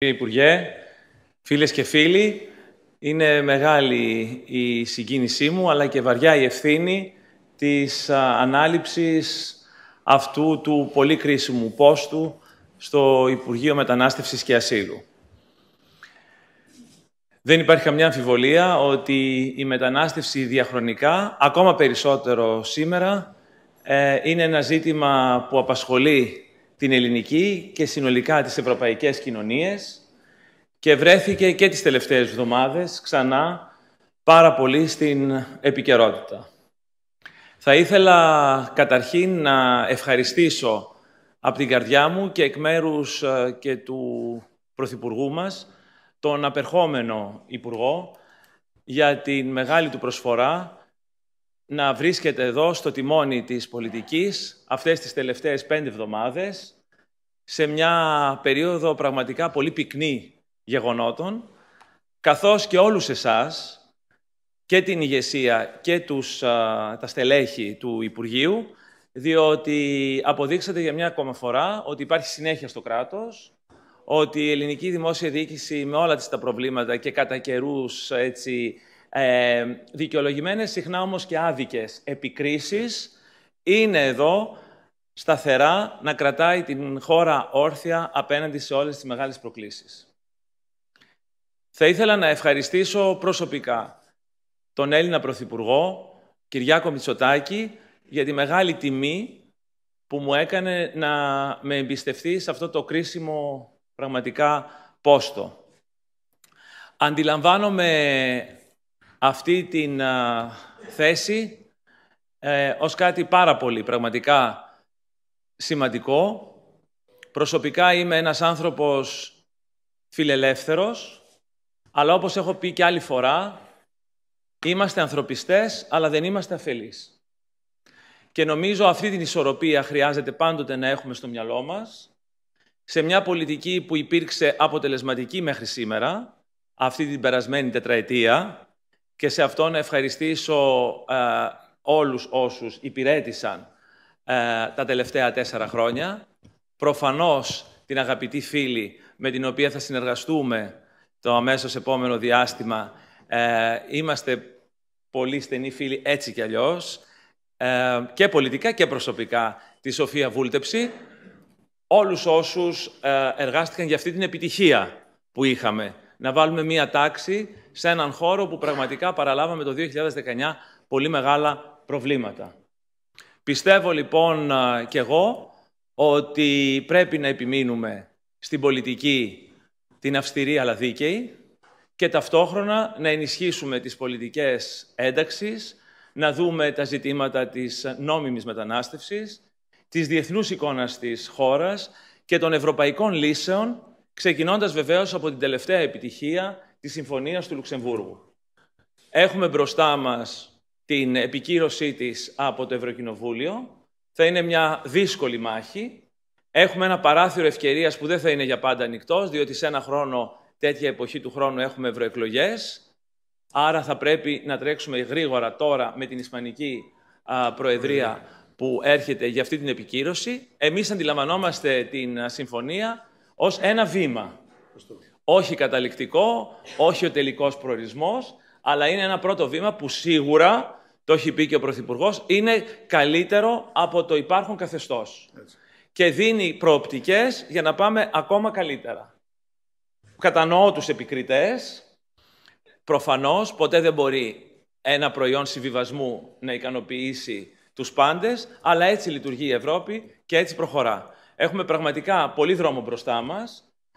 Κύριε Υπουργέ, φίλες και φίλοι, είναι μεγάλη η συγκίνησή μου, αλλά και βαριά η ευθύνη της ανάληψης αυτού του πολύ κρίσιμου πόστου στο Υπουργείο Μετανάστευσης και Ασύλου. Δεν υπάρχει καμιά αμφιβολία ότι η μετανάστευση διαχρονικά, ακόμα περισσότερο σήμερα, ε, είναι ένα ζήτημα που απασχολεί την ελληνική και συνολικά τις ευρωπαϊκές κοινωνίες και βρέθηκε και τις τελευταίες εβδομάδες ξανά πάρα πολύ στην επικαιρότητα. Θα ήθελα καταρχήν να ευχαριστήσω από την καρδιά μου και εκ μέρους ε, και του Πρωθυπουργού μας, τον απερχόμενο Υπουργό, για την μεγάλη του προσφορά να βρίσκεται εδώ στο τιμόνι της πολιτικής αυτές τις τελευταίες πέντε εβδομάδες σε μια περίοδο πραγματικά πολύ πυκνή γεγονότων, καθώς και όλους εσάς, και την ηγεσία και τους, τα στελέχη του Υπουργείου, διότι αποδείξατε για μια ακόμα φορά ότι υπάρχει συνέχεια στο κράτος, ότι η ελληνική δημόσια διοίκηση με όλα τα προβλήματα και κατά καιρούς έτσι, ε, δικαιολογημένες, συχνά όμως και άδικες επικρίσεις, είναι εδώ σταθερά να κρατάει την χώρα όρθια απέναντι σε όλες τις μεγάλες προκλήσεις. Θα ήθελα να ευχαριστήσω προσωπικά τον Έλληνα Πρωθυπουργό, Κυριάκο Μητσοτάκη, για τη μεγάλη τιμή που μου έκανε να με εμπιστευτεί σε αυτό το κρίσιμο πραγματικά πόστο. Αντιλαμβάνομαι αυτή την θέση ε, ως κάτι πάρα πολύ πραγματικά σημαντικό. Προσωπικά είμαι ένας άνθρωπος φιλελεύθερος, αλλά όπως έχω πει και άλλη φορά, είμαστε ανθρωπιστές, αλλά δεν είμαστε αφελείς. Και νομίζω αυτή την ισορροπία χρειάζεται πάντοτε να έχουμε στο μυαλό μας, σε μια πολιτική που υπήρξε αποτελεσματική μέχρι σήμερα, αυτή την περασμένη τετραετία, και σε αυτό να ευχαριστήσω ε, όλους όσους υπηρέτησαν ε, τα τελευταία τέσσερα χρόνια. Προφανώς την αγαπητή φίλη με την οποία θα συνεργαστούμε το αμέσως επόμενο διάστημα. Ε, είμαστε πολύ στενοί φίλοι έτσι κι αλλιώς, ε, και πολιτικά και προσωπικά, τη Σοφία Βούλτεψη. Όλους όσους ε, εργάστηκαν για αυτή την επιτυχία που είχαμε. Να βάλουμε μία τάξη σε έναν χώρο που πραγματικά παραλάβαμε το 2019 πολύ μεγάλα προβλήματα. Πιστεύω λοιπόν και εγώ ότι πρέπει να επιμείνουμε στην πολιτική την αυστηρή αλλά δίκαιη και ταυτόχρονα να ενισχύσουμε τις πολιτικές ένταξης, να δούμε τα ζητήματα της νόμιμης μετανάστευσης, της διεθνούς εικόνας της χώρας και των ευρωπαϊκών λύσεων, ξεκινώντας βεβαίως από την τελευταία επιτυχία της Συμφωνίας του Λουξεμβούργου. Έχουμε μπροστά μας την επικύρωσή της από το Ευρωκοινοβούλιο. Θα είναι μια δύσκολη μάχη. Έχουμε ένα παράθυρο ευκαιρίας που δεν θα είναι για πάντα ανοιχτός, διότι σε ένα χρόνο, τέτοια εποχή του χρόνου, έχουμε ευρωεκλογές. Άρα θα πρέπει να τρέξουμε γρήγορα τώρα με την Ισπανική Προεδρία που έρχεται για αυτή την επικύρωση. Εμείς αντιλαμβανόμαστε την συμφωνία ως ένα βήμα. Όχι καταληκτικό, όχι ο τελικός προορισμός, αλλά είναι ένα πρώτο βήμα που σίγουρα το έχει πει και ο Πρωθυπουργός, είναι καλύτερο από το υπάρχον καθεστώς. Και δίνει προοπτικές για να πάμε ακόμα καλύτερα. Κατανοώ τους επικριτές. Προφανώς ποτέ δεν μπορεί ένα προϊόν συμβιβασμού να ικανοποιήσει τους πάντες, αλλά έτσι λειτουργεί η Ευρώπη και έτσι προχωρά. Έχουμε πραγματικά πολύ δρόμο μπροστά μας.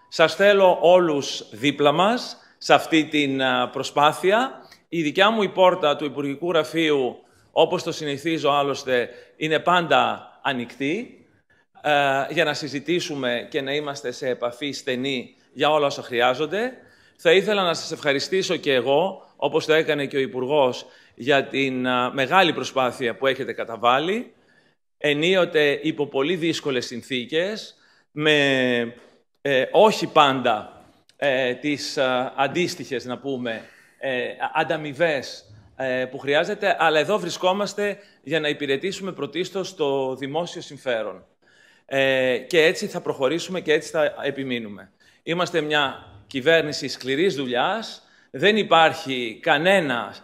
Σας θέλω όλους δίπλα μας σε αυτή την προσπάθεια. Η δικιά μου η πόρτα του Υπουργικού Γραφείου, όπως το συνηθίζω άλλωστε, είναι πάντα ανοιχτή ε, για να συζητήσουμε και να είμαστε σε επαφή στενή για όλα όσα χρειάζονται. Θα ήθελα να σας ευχαριστήσω και εγώ, όπως το έκανε και ο Υπουργός, για την ε, μεγάλη προσπάθεια που έχετε καταβάλει, ενίοτε υπό πολύ δύσκολες συνθήκες, με ε, όχι πάντα ε, τις ε, να πούμε, ε, ανταμοιβές ε, που χρειάζεται, αλλά εδώ βρισκόμαστε για να υπηρετήσουμε πρωτίστως το δημόσιο συμφέρον. Ε, και έτσι θα προχωρήσουμε και έτσι θα επιμείνουμε. Είμαστε μια κυβέρνηση σκληρής δουλειάς, δεν υπάρχει κανένα,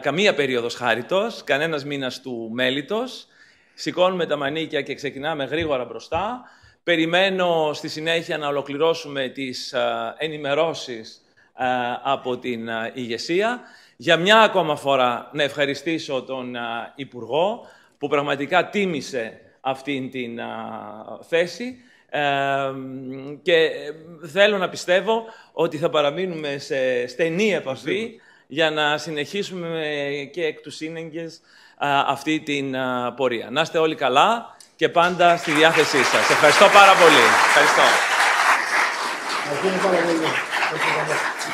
καμία περίοδος χάριτος, κανένας μήνας του μέλητος. Σηκώνουμε τα μανίκια και ξεκινάμε γρήγορα μπροστά. Περιμένω στη συνέχεια να ολοκληρώσουμε τις ενημερώσεις ε, από την ε, ηγεσία. Για μια ακόμα φορά να ευχαριστήσω τον ε, Υπουργό που πραγματικά τίμησε αυτήν την θέση και θέλω να πιστεύω ότι θα παραμείνουμε σε στενή επαφή για να συνεχίσουμε και εκ του σύνεγγες αυτή την πορεία. Να είστε όλοι καλά και πάντα στη διάθεσή σας. Ευχαριστώ πάρα πολύ. Ευχαριστώ. Ευχαριστώ πάρα ごちそうさまです。